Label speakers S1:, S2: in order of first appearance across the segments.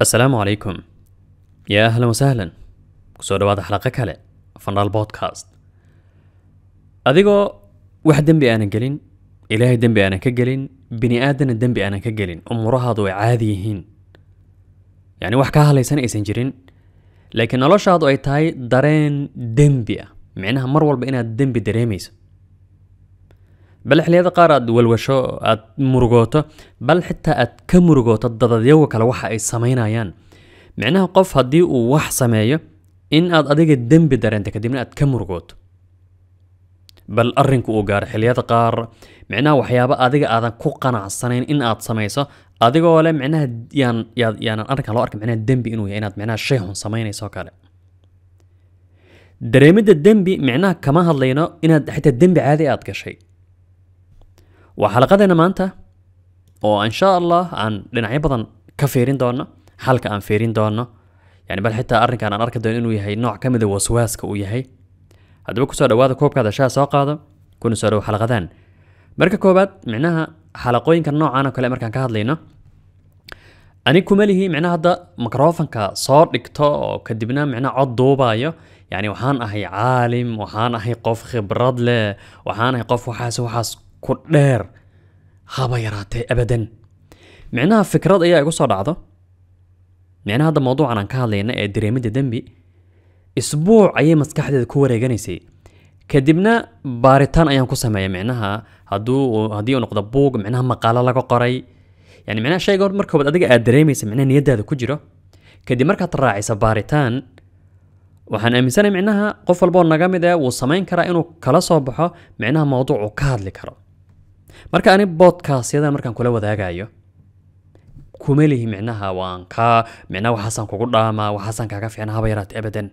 S1: السلام عليكم يا أهلا وسهلا كسودة بعد حلقة كالي فنال بودكاست أذيقو واحد دنبي أنا قلين إلهي دنبي أنا كقلين بني آدم دنبي أنا كقلين أمورها دو عاديهين يعني واحد كهالي سنة إسنجرين لكن الله شاهدو أي تاي دارين دنبي معناها مرول بإنها دنبي دريميسو bal xilliyada qaar aad walwasho aad murugoota bal xitaa aad ka murugoota dadadyaga kale waxa ay samaynayaan micnaha qof haddii uu wax sameeyo in aad adiga dembi dareenta kadibna aad ka murugooto bal arrinku uu gaaro xilliyada qaar micnaha waxyaabo adiga aadan ku qanacsanayn in aad samayso adigoo le micnaha yaan yaad yaanan arrinkan loo arka micnaha dembi inuu yahay inaad micnaha shay xun samaynaysoo kale dareemidda dembi micnaha kama hadlayno inaad xitaa dembi caadi aad gashay waa xalaqadeena maanta oo insha allah aan dhinacyo badan ka feerin doono xalka aan feerin doono yani bal xitaa arrinkan aan arki doono inuu yahay nooc ka mid a waswaaska uu yahay haddaba kusoo dhawaada koobkaada shaha soo qaado kuna soo dhawo xalaqadaan marka koobaad micnaha xalaqooyinka noocan oo kale markaan ka hadlayno ani kuma lihi micnaha hadda microfonka soo dhigto oo kadibna micnaha cod duubayo yani waxaan ahay caalim waxaan ahay qof khibrad leh waxaan ahay qof waxaas waxaas kudheer haba yaraatee abadan micnaha fikrad ayaa igu soo dhacda micnaha hadda mawduucan aan ka hadlayna ee dareemidda dembi isbuuc ayay maskaxdeeda ku wareeganaysay kadibna baaritaan ayaan ku sameeya micnaha hadduu haddii uu noqdo buug micnaha maqaalo laga qoray yani micnaha shayga hor marka hobad adiga aad dareemaysa micnaha niyaddaada ku jiro kadib markaad raacaysa baaritaan waxaan aaminsanahay micnaha qof walboo naga mid ah wuu samayn karaa inuu kala soo baxo micnaha mawduuc uu ka hadli karo marka ani bodkastyadan markaan kula wadaagayo kuma micnaha waan ka micnaha waxaasaan kugu dhaama waxaasaan kaaga fiicnaa haba yaraat abadan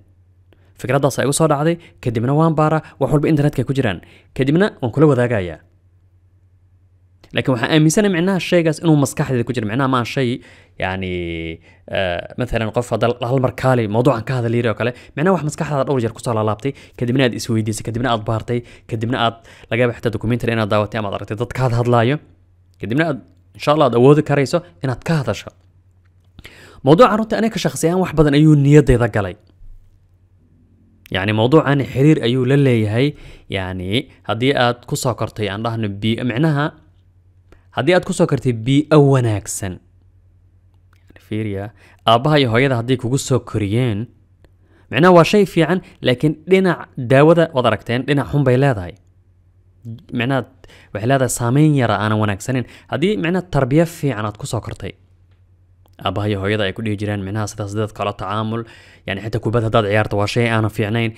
S1: fikradaasa igu soo dhacday kadibna waan baara wax walba internetka ku jiraan kadibna waan kula wadaagayaa لكن waxaan aaminsanahay macnaha sheegas inuu maskaxdeeda ku jiro macnaha ma aha shay yani مثلا قف هذا هالمر كالي موضوع عن كهذا ليري وكله معناه واحد مسكح هذا أول جرب كسر لابتي كدمنا أد إسويدي كدمنا أد بارتي كدمنا أد لقاب حتى دوكيمنتري أنا دعوت يا مدرتي ضد كهذا هذا لايو كدمنا أد إن شاء الله دعوت كريسو أنا كهذا شو موضوع عرفت أنا كشخصيا واحد بدن أيو نيد إذا قالي يعني موضوع عن حرير أيو للي هي يعني هذه أد كسر كرتي يعني ده نبي معناها haddii aad kusoo kartay bi-o wanaagsan fiiriya aabbaha iyo hooyada hadday kugu soo koriyeen micnaha waa shay fiican laakiin dhinac daawada waad aragteen dhinac xun bay leedahay micnaha waxay leedahay saameyn yara aanan wanaagsanin haddii micnaha tarbiya fiican aad kusoo kortay aabbaha iyo hooyada ay ku dhihi jiraan micnaha sidaas dadka kala tacaamul yani xitaa kubad haddaad ciyaarta waa shay aanan fiicnayn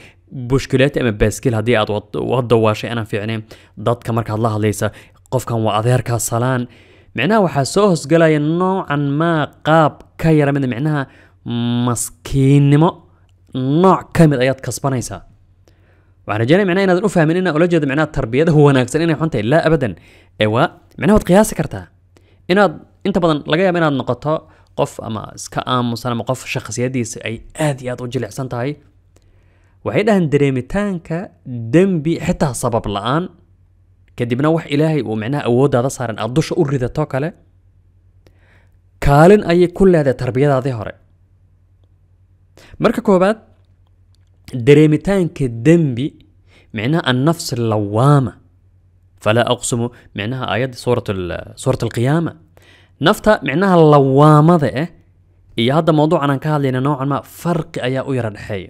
S1: bushkilaati ama baaskil haddii aad waddo waa shay aanan fiicnayn dadka markaad la hadlaysa qofkan waa adeerkaa salaan micnaha waxaa soo hoosgalaya noocan maa qaab ka yara mid micnaha maskiinnimo nooc ka mid ayaad kasbanaysaa waxaan rajeynaya micnaha inaadan u fahmin inaa ula jeedo micnaha tarbiyadaha wanaagsan inay xun tahay laa abadan ee waa micnaha waad qiyaasi kartaa inaad inta badan laga yaaba inaad noqoto qof ama iska aamusan ama qof shakhsiyadiisa ay aad iyo aad u jilicsan tahay waxay dhahaan dareemitaanka dembi xitaa sabab la-aan كدبنا وح إلهي ومعناه أودا هذا صار أن أضش أوري ذا كالن أي كل هذا تربية هذا ظهره مركا كوبات دريمتان كدنبي معناه النفس اللوامة فلا أقسم معناها آيات سورة سورة القيامة نفتا معناها اللوامة ذا إيه هذا موضوع أنا كهل لأن نوعا ما فرق أيا أويرا حي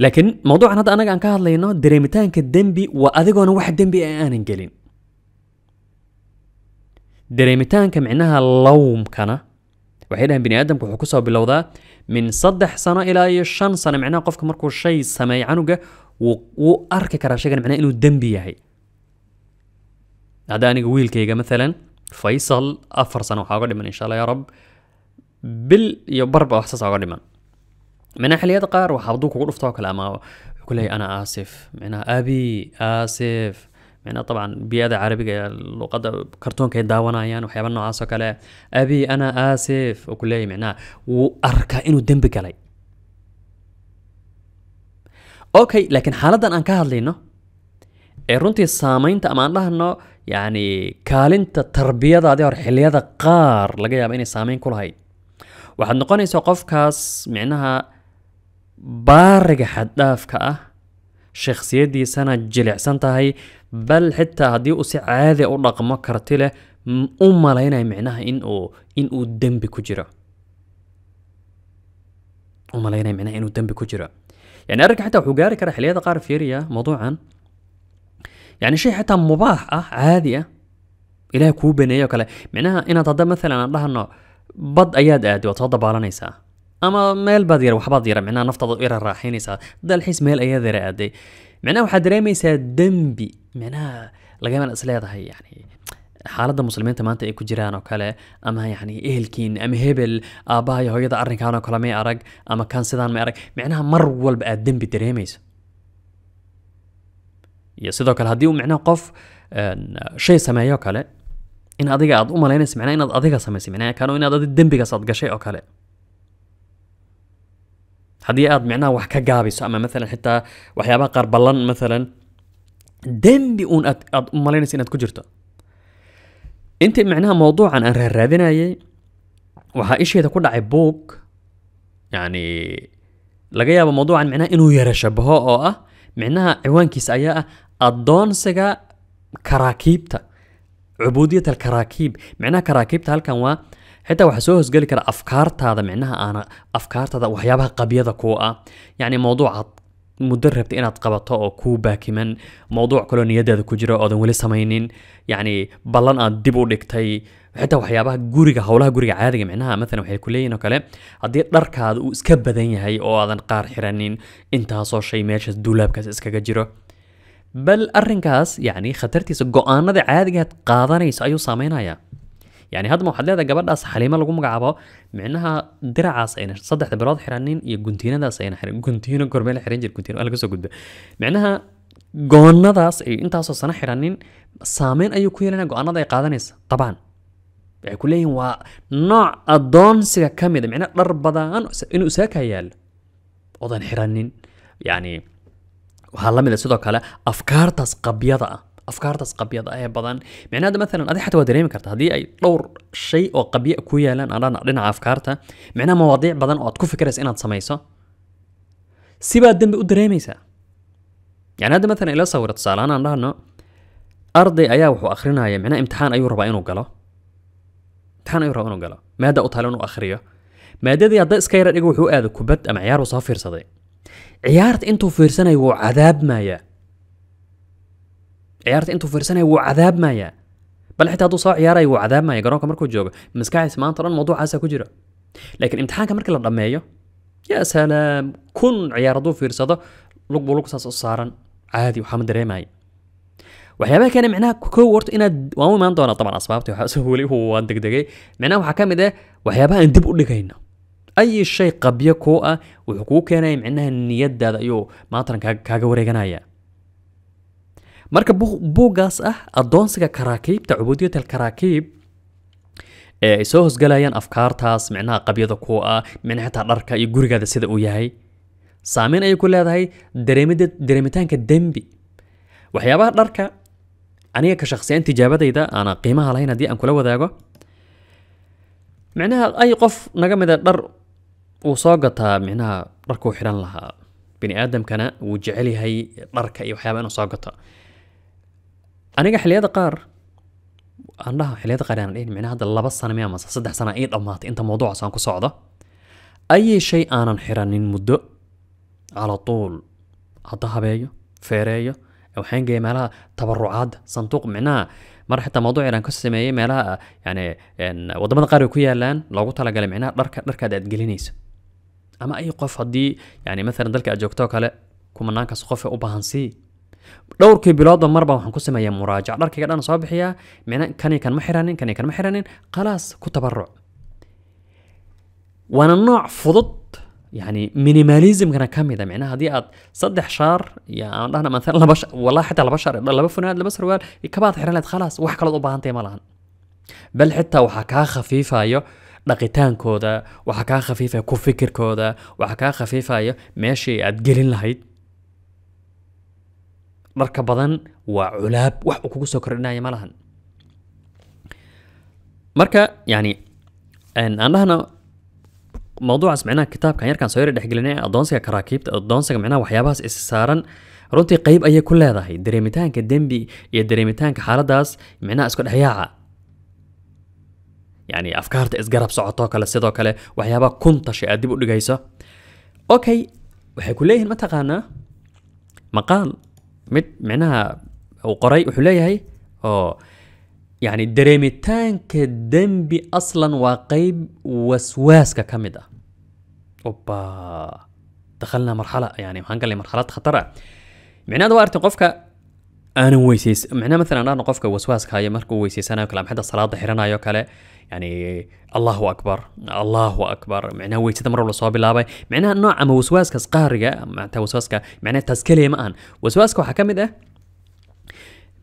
S1: لكن موضوع أنا أنا كان كهاد لينا دريمتان كدنبي وأذقون واحد دنبي أنا نقلين دريمتان كمعناها لوم كنا وحيدا بني آدم كحكوسة وبلوضة من صدح سنة إلى أي شن سنة معناها قفك مركو شيء سمي عنوغة وأركي كراشيغة معناها إنه دنبي هاي هذا أنا قويل كيغا مثلا فيصل أفر سنة وحاقر إن شاء الله يا رب بل يبرب أحساس أغاني من ناحية قار وحاضوك وقرفتوك كلامه كله أنا آسف معنا أبي آسف معنا طبعا بيادة عربية لغة كرتون كي داونا يعني وحيا بنا عاسو أبي أنا آسف وكله معنا وأركا إنو دم بكالي أوكي لكن حالة دان أنك هادلينو إرونتي سامين تأمان لها إنو يعني كالنت تربية دا دي ورحلية قار لقيا بيني سامين كل هاي وحد نقوني سوقف كاس معناها بارغ حد دافكا شخصية دي سانا جلع هاي بل حتى هدي او سي عادي او لقمو أم اما لينا معناها ان او ان او دم بكجرة اما لينا معناها ان او دم بكجرة يعني ارك حتى حقاري كرا حليا دقار ريا موضوعا يعني شي حتى مباح أه عادية الى كوبينيو كلا معناها ان تضب مثلا الله انو بد اياد ادي وتضب على نيسا اما ميل باد يروح باد يرى معناه نفترض ايرا راحين يسا ده الحس ميل ايا ذي رادي معناه واحد ريمي يسا دمبي معناه لقينا الاسئله هذا هي يعني حالة المسلمين تما انت ايكو جيران او كالي اما يعني اهلكين ام هبل ابا هو يضع ارنك انا كلا مي ارق اما كان سيدان مي ارق معناها مرول بقى دمبي دريميس يا سيدو كالها ديو معناه قف شي سمايو كالي ان اضيقا اضوما لينس معناه ان اضيقا سمايسي معناه كانوا ان اضيقا صدق شي او كالي هذه أرض معنا وحكا قابي سواء مثلا حتى وحيا بقى قربلان مثلا دم بيون أت أد... مالين سين أتكجرتو أنت معناها موضوع عن أن رادنا يي وها إيش هي تقول عبوك يعني لقيا بموضوع عن معناه إنه يرشبه أو أه معناها عوان كيس أيا أدون أه، سجا كراكيبتا عبودية الكراكيب معناها كراكيبتا هل xitaa waxaa soo hosgeli kara afkaartaada micnaha aana afkaartaada waxyaabaha qabyada kuu ah yacni mowduucaad muddo rabta inaad qabato oo kuu baakiman mowduuc kaloo niyadaada ku jira oodan weli samaynin yacni ballan aad dib u dhigtay xitaa waxyaabaha guriga howlaha guriga caadiga micnaha maalan waxay ku leeyihin oo kale haddii dharkaada uu iska badan yahay oo aadan qaar xiranin intaasoo shay meeshaas duulaabkaas iskaga jiro bal arrinkaas yacni khatartiisa go-aanada caadigaad qaadanayso ayuu saameynayaa يعني هذا محلية ده جبر أس حليمة لو جم جعبه معناها درع صينا صدق تبراد حرانين يجنتينا ده صينا حر جنتينا كرمال حرين جر جنتينا ألقى سو معناها جونا داس إيه أنت أصلا صنا حرانين سامين أيو كويل أنا جونا ده قاضنيس طبعا يعني كلهم و نوع الدون سيا كامي ده معناه ضرب بضان إنه ساك هيال أظن حرانين يعني وهلا من السودو كلا أفكار تسقبيضة افكار تسقبيض اي بضان معنى هذا مثلا هذه حتى ودريم كرت هذه اي طور شيء او قبيء كويا لان انا نعرضنا افكارتا معنى مواضيع بضان او تكون فكره انا تسميسه سيبا دم بودريميسا يعني هذا مثلا الى صورت صار انا انه ارضي ايا وحو اخرنا معنى امتحان ايو ربع انو امتحان ايو ربع انو قالو ما دا اوتالون واخريه ما دا دي هذا سكاير ايغو وحو اد كوبت ام عيار وصافير صدي عيارت انتو فيرسن ايو عذاب مايا ciyaarta intuu fiirsanaya wuu cadaabmaya bal xitaa hadduu soo ciyaaray wuu cadaabmaya garoonka markuu joogo maskaxdiis maanta dhan mawduucaasaa ku jira laakiin imtixaanka markii la dhammeeyo yaa salaam kun ciyaar hadduu fiirsado lug buu lugsaas u saaran caadi waxaama dareemaya waxyaabaha keena micnaha kow horta inaad waan u imaan doonaa daban asbaabtii waxaa weli waan degdegay micnaha waxaa ka mid ah waxyaabaha aan dib u dhigayno أي شيء قبيكو وحقوقنا معناها النيات دا يو ما ترى كاغا وريغانايا marka buuggaas ah adoonsiga karaakiibta cubuudiyada karaakiib ee ay soo hosgalayaan afkaartaas micnaha qabyada ku ah micnaha xitaa dharka iyo gurigaada sida uu yahay saameyn ayay ku leedahay dareemitaanka dembi waxyaabaha dharka aniga ka shakhsiyaan tijaabadayda aana qiimaha lahayn haddii aan kula wadaago micnaha ay qof naga mida dhar uu soo gataa micnaha dharkuu xidhan lahaa bini aadamkana wuu jecel yahay dharka iyo waxyaaba inuu soo gato أنا قاعد حليه قار أنا له حليه قار أنا يعني إيه معناه هذا الله بس أنا ميامس صدق سنة إيه ضمات أنت موضوع سانك صعدة أي شيء أنا انحرانين مدة على طول أطها بيا فيريا أو حين جاي مالها تبرعات صندوق معناه ما راح موضوع إيران كسر سمية مالها يعني إن وضمن قار يكوي لان لو قلت على قال معناه درك درك هذا تجلينيس أما أي قف هدي يعني مثلا ذلك أجوك توك على كمان نانك سخفة أبهانسي دور كي بلاد مربع وحن كسم أيام مراجع دور كي قدان صابحية معنى كان يكن محرانين كان يكن محرانين خلاص كتبرع وانا النوع فضت يعني مينيماليزم كان كامي ده معناها دي قد صدح شار يا يعني انا مثلا لبش والله حتى على بشر لا بفن هذا لبس روال يكبات حرانات خلاص وحكلت ابا انت مالان بل حتى وحكا خفيفه يو لقيتان كودا وحكا خفيفه كو فكر كودا وحكا خفيفه يو ماشي اتجلين لهيت marka badan waa culaab wax uu kugu soo kordhinaya ma lahan marka yani andhahna mawduucaas micnaha kitaabkan yarkaan soo yara dhexgelinay adoonsiga karaakiibta adoonsiga micnaha waxyaabahaas is saaran runtii qayb ayay ku leedahay dareemitaanka dembi iyo dareemitaanka xaaladaas micnaha isku dhexyaaca yani afkaarta isgarab socotoo kale sidoo kale waxyaabaha kunta shay aad dib u dhigayso okay waxay ku leeyihiin mataqaanaa maqaal مت معناها وقراي وحلية هي اه يعني دريمي تانك دمبي اصلا واقيب وسواس كاميدا اوبا دخلنا مرحلة يعني هنقل مرحلة خطرة معناها دوارت قفك انا ويسيس معناها مثلا انا قفك وسواس هاي مركو ويسيس انا كلام حدا صلاة حرنا يو يعني الله اكبر الله اكبر معناه وي تدمر ولا صوابي لابا معناه نوع من وسواسك صقارقة معناه وسواسك معناه تسكيل ما ان وسواسك وحكم ده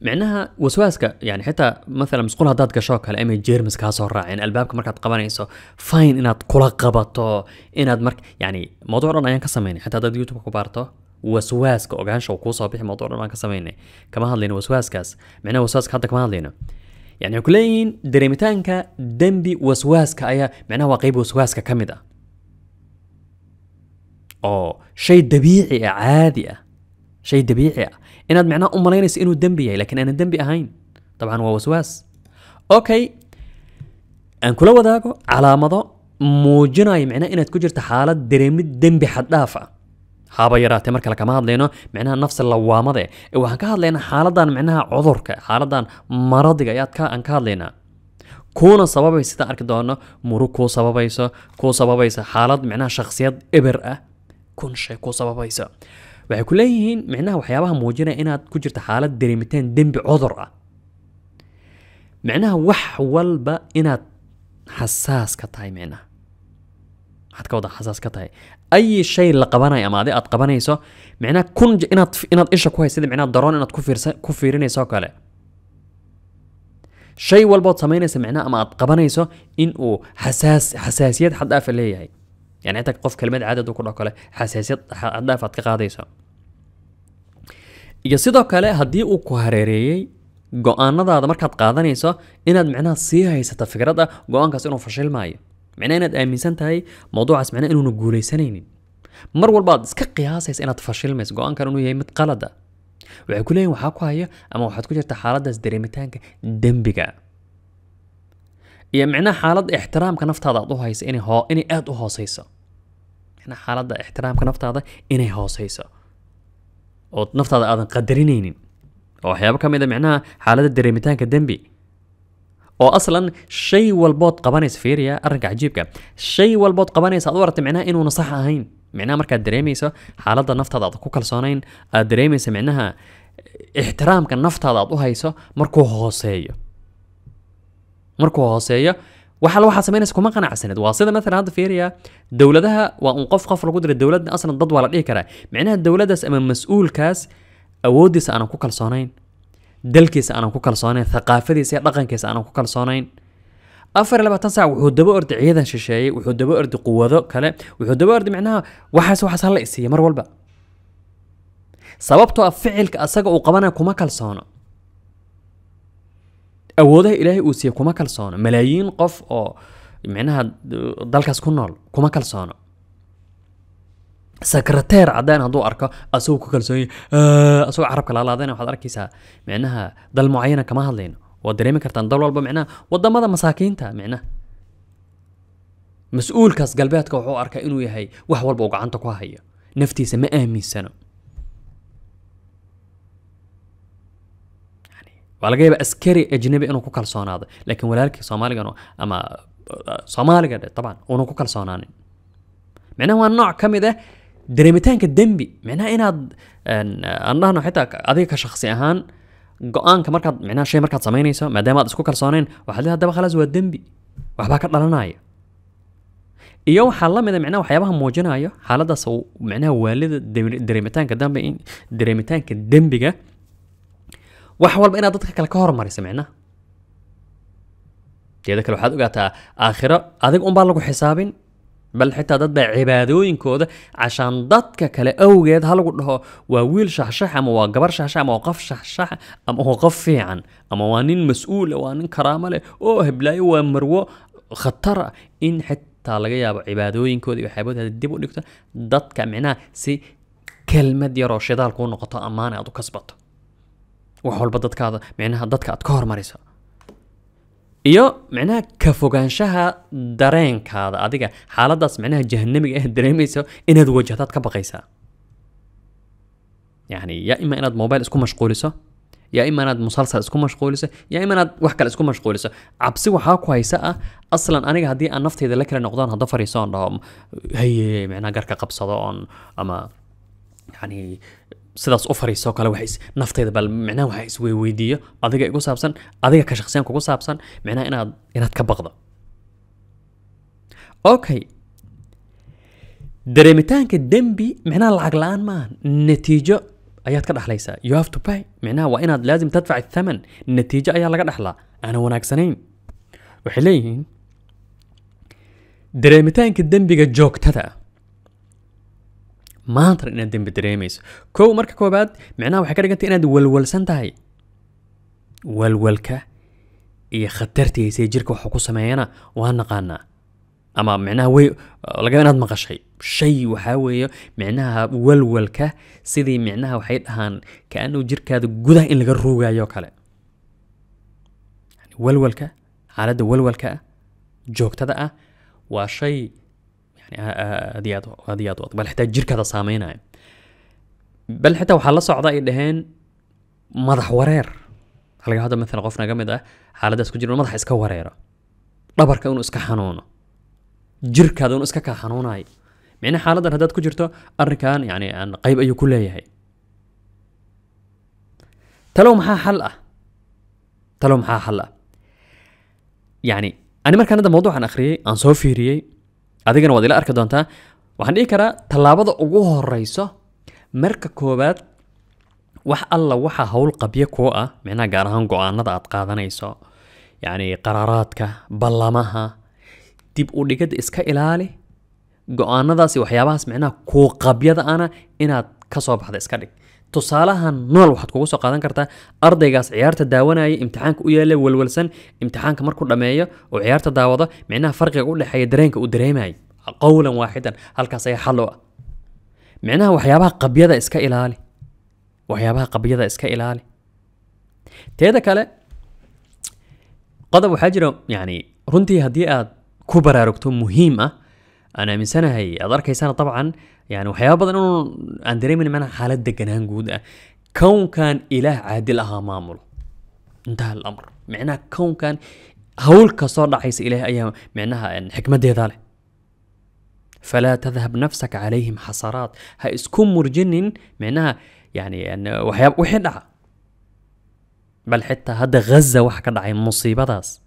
S1: معناها وسواسك يعني حتى مثلا مسقولها داد كشوك هل ايمي جيرمس كاسو الراعين يعني الباب كمرك تقبان يسو فاين انها تقول قبطو انها يعني موضوع رانا ايان كسميني حتى داد يوتيوب كبارتو وسواسك اوغانشو كو صابيح موضوع رانا كسميني كما هادلين وسواسكاس معناه وسواسك حتى كما هادلينو يعني كلين دريمتانكا دمبي وسواسكا ايا معناها واقيب وسواسكا كمدا او شيء دبيعي عادية شيء دبيعي انا معناها ام لينس انه دمبي يعني لكن انا دمبي اهين طبعا هو وسواس اوكي ان كل وداكو علامة معناها معناه تكون جرت حاله دريمت دمبي حدافه haba yaraatee marka lakama hadlayno micnaha nafsi lawaamade waxaan ka hadlaynaa xaaladan micnaha cudurka xaaladan maradiga ayaad ka hadlaynaa kuuna sababaysa sidaan arki doono murug kuu sababayso kuu sababaysa xaalad micnaha shakhsiyad eber ah kun shay kuu sababayso waxay ku leeyihiin micnaha waxyaabaha muujinaya inaad ku jirta xaalad dareemitaan dembi cudur ah micnaha wax walba inaad xasaas ka tahay micnaha حد كودا حساس كتاي اي شيء لا قبانه يا مادي اد قبانيسو معناه كن انات انات ايش كو هيسد معناه درون انات كفيرس كفيرينيسو كاله شيء والبوت سمينيس معناه ما اد قبانيسو ان او حساس حساسيه حد اف لي هي يعني حتى قف كلمه عدد وكله كله حساسيه حد اف قاديسو يا سيدو كاله هدي او كهريري go aanadaada markaad qaadanayso inaad macnaha sii haysato fikradda go'aankaas inuu fashil maayo معناه انها اميسان تهي موضوع اسمعنا انو نقولي سنينين مر والبعض اسكا قياس اس انا تفشل ميس قوان كانو يهي متقالة دا وعكو لين وحاكو هيا اما وحاد كجرت حالة داس دريمتان دنبقا يا يعني معنا حالة احترام كنفت هذا اضوها يس اني هو اني اضوها سيسا احنا حالة احترام كنفت هذا اني هو سيسا او نفت هذا اذن قدرينين او حيابا كم اذا معنا حالة دريمتان دنبي oo aslan shay walbood qabanaysa fiiriya arrinka cajiibka shay walbood qabanaysa aad u aragta micnaha inuuna sax ahayn micnaha markaad dareemayso xaaladda naftaada aad ku kalsoonayn aad dareemaysa micnaha ixtiraamka naftaada aad u hayso markuu hooseeyo markuu hooseeyo waxa waxaa samaynaysa kuma qanacsaneed waa sida maalan hadda fiiriya dowladaha waa un qof qof lagu dira dowladda aslan dad waa la dhihi karaa micnaha dowladdaas ama mas-uulkaas awooddiisa aanan ku kalsoonayn dalkiisa aanan ku kalsoonayn thaqaafadiisa iyo dhaqankiisa aanan ku kalsoonayn afar iyo labaatan saac wuxuu daba ordi ciidan shisheeyey wuxuu daba ordi quwado kale wuxuu daba ordi micnaha waxaas waxaas hala isiiya mar walba sababtoo ah ficilka asaga uu qabanaya kuma kalsoono awoodaha ilaahay uu siiyey kuma kalsoono malaayiin qof oo micnaha dalkaas ku nool kuma kalsoono سكرتير عدان هدو أركا أسوق كل سوي آه، أسوق عرب كل هذا أنا واحد أركي سا معناها دل معينة كما هذين ودريم كرتان دولة ربما معناه وده ماذا مساكين تا معناه مسؤول كاس قلبيات كوحو أركا إنو يهي وحوال بوقع عن تقوى هي نفتي سما أهمي السنة يعني وعلى قيب أسكري أجنبي إنو كوكال صون هذا لكن ولالكي صومالي قانو أما آه، آه، صومالي قانو طبعا إنو كوكال صونان معناه هو النوع كم ده dareemitaanka dembi micnaha inaad aan dhahno xitaa adiga ka shaksi ahaan go-aanka markaad micnaha shay markaad samaynayso maadaama aad isku kalsooneen waxaad leedahay daba khalaas waa dembi waxbaa ka dhalanaya iyo waxaa la mid a micnaha waxyaabaha muujinaya xaaladaas micnaha waalida dareemitaanka dambi dareemitaanka dembiga wax walba inaad dadka kale ka hormarisa micnaha jeeda kale waxaad ogaataa aakhiro adig unbaa lagu xisaabin بل حتى دد با عبادوين كود عشان ددك كلا اوغيد هل قد هو وويل شحشح اما وقبر شحشح اما وقف شحشح اما وقف فيعن اما وانين مسؤول وانين كرامة لي او هبلاي وامرو خطر ان حتى لغي ابو عبادوين كود وحيبوت هاد الدبو لكتا ددك معنا سي كلمة يرو شدال كون نقطة امانة ادو كسبت وحول بدد كاد معنا ددك اتكور مريسا iyo micnaha ka fogaanshaha dareenkaada adiga xaaladaas micnaha jahanamiga ah dareemayso inaad wajahdaad ka baqaysaa yani yaa ima inaad mobile isku mashquuliso yaa ima inaad musalsal isku mashquuliso yaa ima inaad wax kale isku mashquuliso cabsi waxaa ku haysa ah aslan aniga haddii aan nafteyda la kala noqdaan hadda fariiso oon dhaho haye micnaha garka qabsado oon ama yani sidaas u fariiso kale wax is naftayda bal micnaha waxa isweydiiyo adiga igu saabsan adiga ka shakhsiyan kugu saabsan micnaha inaad inaad ka baqdo okay dareemitaanka dembi micnaha lacag la-aan maaha natiijo ayaad ka dhexlaysaa you have to pay micnaha waa inaad laazim tadfac thaman natiijo ayaa laga dhexlaa aanan wanaagsanayn waxay leeyihiin dareemitaanka dembiga joogtada ah maantana inaad dembi dareemayso kow marka koobaad micnaha waxay ka dhigantay inaad walwalsan tahay walwalka iyo khatartiisa jirka waxa ku sameeyana waa naqaanaa ama micnaha way lagaba inaad maqashay shay waxaa weeye micnaha walwalka sidii micnaha waxay dhahaan kaanuu jirkaada gudaha in laga ruugayo kale walwalka xaaladda walwalka ah joogtada ah waa shay يعني هذه هذه هذه بل حتى جيرك هذا سامينا بل حتى وحال صعدة إدهين مضح ورير هل هذا مثلا قفنا قمدة حالة اسكو جيرو مضح اسكو وريرا لابر كونو اسكا حنونو جيرك هذا اسكا كا حنونا معنى حالة هذا اسكو جيرتو أركان يعني أن قيب أيو كلية هاي تلو ها حلقة تلو ها حلقة يعني أنا مركان هذا موضوع عن أخري أن سوفيري adigana waad ila arki doontaa waxaan dhihi karaa tallaabada ugu horeyso marka koowaad wax alla waxa howl qabyo kuu ah micnaha gaar ahaan go-aanada aad qaadanayso yacni qaraaraadka ballamaha dib u dhigidda iska ilaali go-aanadaasi waxyaabahaas micnaha kuu qabyada ana inaad kasoo baxda iska dhig تصالحان نول واحد كوجو سقاطن كرتا أرضي جاس عيار تداونا أي امتحانك ويا له والولسن امتحانك مركو دمائية وعيار تداوضة معناه فرق يقول لحي درينك ودريم أي قولا واحدا هل كسي حلوة معناه وحيابها قبيضة ذا إسكا إلالي وحيابها قبيضة ذا إسكا إلالي تيدا كلا قدر وحجر يعني رنتي هديئة كبرى ركتو مهمة أنا من سنة هي أدركي سنة طبعا يعني وحياة بدن انو ان دريم ان مانا حالة دقنان قودة كون كان إله عادل اها مامل انتهى الأمر معناها كون كان هول كصور دعيس إله أيام معناها ان يعني حكمة دي ذالي فلا تذهب نفسك عليهم حسرات ها اسكون مرجنن معناها يعني ان وحياة وحدها بل حتى هاد غزة وحكا دعي مصيبة داس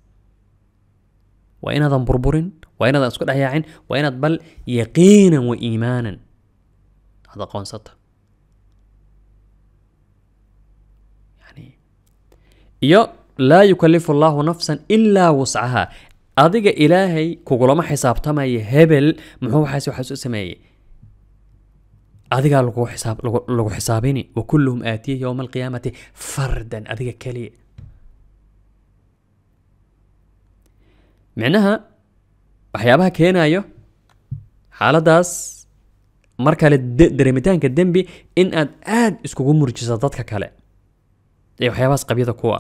S1: وإن هذا بربرين وإن هذا أسكت أيا عين وإن بل يقينا وإيمانا هذا قونصت يعني iyo laa yukalifu allaahu nafsan ilaa wuscahaa adiga ilaahay kugulama xisaabtamaya hebel muxuu waxaas waxaas u sameeyey adigaa lagu xisaab lagu xisaabini wa kulluhum aatiya yowma alqiyaamati fardan adiga keliya micnaha waxyaabaha keenayo xaaladaas mar kale dareemitaanka dembi in aad aad iskugu murjiso dadka kale ee waxyaabahaas qabyada kuwa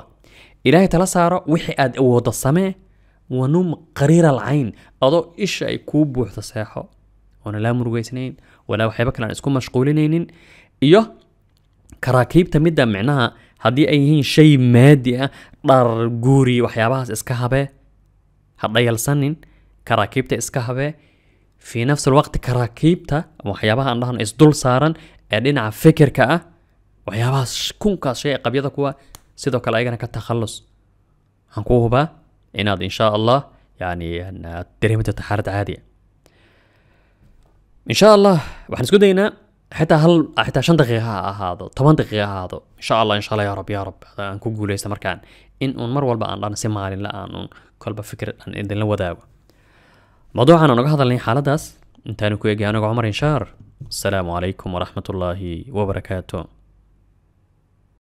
S1: ilaahay tala saaro wixii aad awoodo samee wanum qariira alcayn adoo isha ay kuu buuxdo seexo oona laa murugaysnayn walaa waxyaaba kale aan isku mashquulinaynin iyo karaakiibta midda micnaha haddii ay yihiin shay maadi ah dharar guuri waxyaabahaas iska habee ha dhayalsanin karaakiibta iska habee في نفس الوقت كراكيبتا وحيابها عندهم إصدول سارن أدين على فكر كأ وحيابها كون كشيء قبيضة كوا سيدوك على إيجانا كتخلص هنكوه با إن إن شاء الله يعني أن تريم تتحرد عادي إن شاء الله وحنسكو دينا حتى هل حتى عشان دقيقة هذا طبعا دقيقة هذا إن شاء الله إن شاء الله يا رب يا رب أنكو قولي استمر كان إن أمر والبا أن لا نسمع علينا أن كل بفكر أن إن دلنا وذاوه موضوعنا نقع هذا لين حالة داس انتانو كويقي انا عمر انشار السلام عليكم ورحمة الله وبركاته